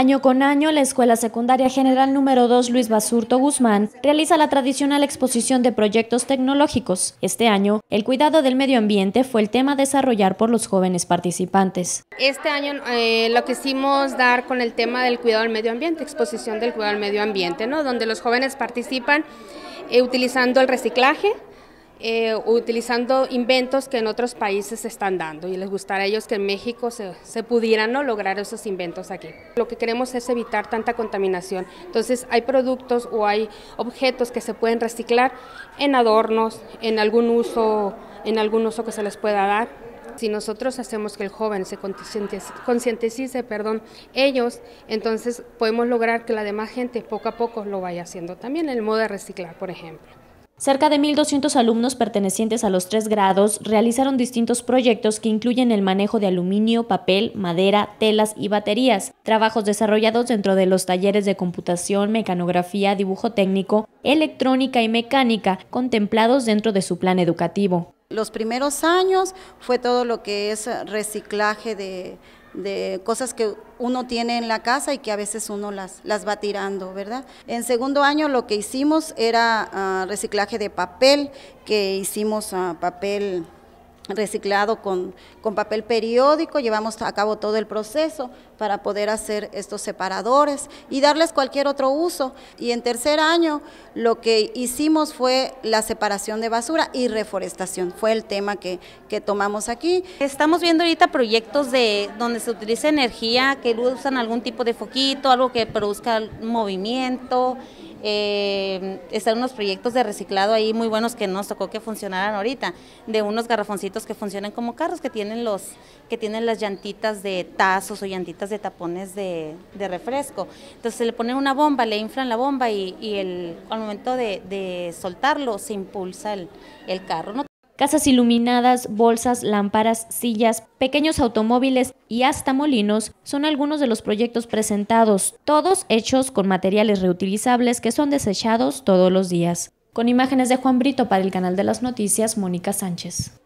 Año con año, la Escuela Secundaria General número 2 Luis Basurto Guzmán realiza la tradicional exposición de proyectos tecnológicos. Este año, el cuidado del medio ambiente fue el tema a desarrollar por los jóvenes participantes. Este año eh, lo quisimos dar con el tema del cuidado del medio ambiente, exposición del cuidado del medio ambiente, ¿no? donde los jóvenes participan eh, utilizando el reciclaje, eh, utilizando inventos que en otros países se están dando y les gustaría a ellos que en México se, pudieran ¿no? lograr esos inventos aquí. Lo que queremos es evitar tanta contaminación, entonces hay productos o hay objetos que se pueden reciclar en adornos, en algún uso, en algún uso que se les pueda dar. Si nosotros hacemos que el joven se concientice, perdón, ellos, entonces podemos lograr que la demás gente poco a poco lo vaya haciendo. También el modo de reciclar, por ejemplo. Cerca de 1.200 alumnos pertenecientes a los tres grados realizaron distintos proyectos que incluyen el manejo de aluminio, papel, madera, telas y baterías, trabajos desarrollados dentro de los talleres de computación, mecanografía, dibujo técnico, electrónica y mecánica, contemplados dentro de su plan educativo. Los primeros años fue todo lo que es reciclaje de de cosas que uno tiene en la casa y que a veces uno las, las va tirando, ¿verdad? En segundo año lo que hicimos era ah, reciclaje de papel, que hicimos ah, papel reciclado con, papel periódico, llevamos a cabo todo el proceso para poder hacer estos separadores y darles cualquier otro uso. Y en tercer año lo que hicimos fue la separación de basura y reforestación, fue el tema que, tomamos aquí. Estamos viendo ahorita proyectos de donde se utiliza energía, que usan algún tipo de foquito, algo que produzca movimiento, eh, están unos proyectos de reciclado ahí muy buenos que nos tocó que funcionaran ahorita, de unos garrafoncitos que funcionan como carros, que tienen los, que tienen las llantitas de tazos o llantitas de tapones de, de refresco. Entonces se le ponen una bomba, le inflan la bomba y, el, al momento de, soltarlo se impulsa el, el carro. ¿no? casas iluminadas, bolsas, lámparas, sillas, pequeños automóviles y hasta molinos son algunos de los proyectos presentados, todos hechos con materiales reutilizables que son desechados todos los días. Con imágenes de Juan Brito para el canal de las noticias, Mónica Sánchez.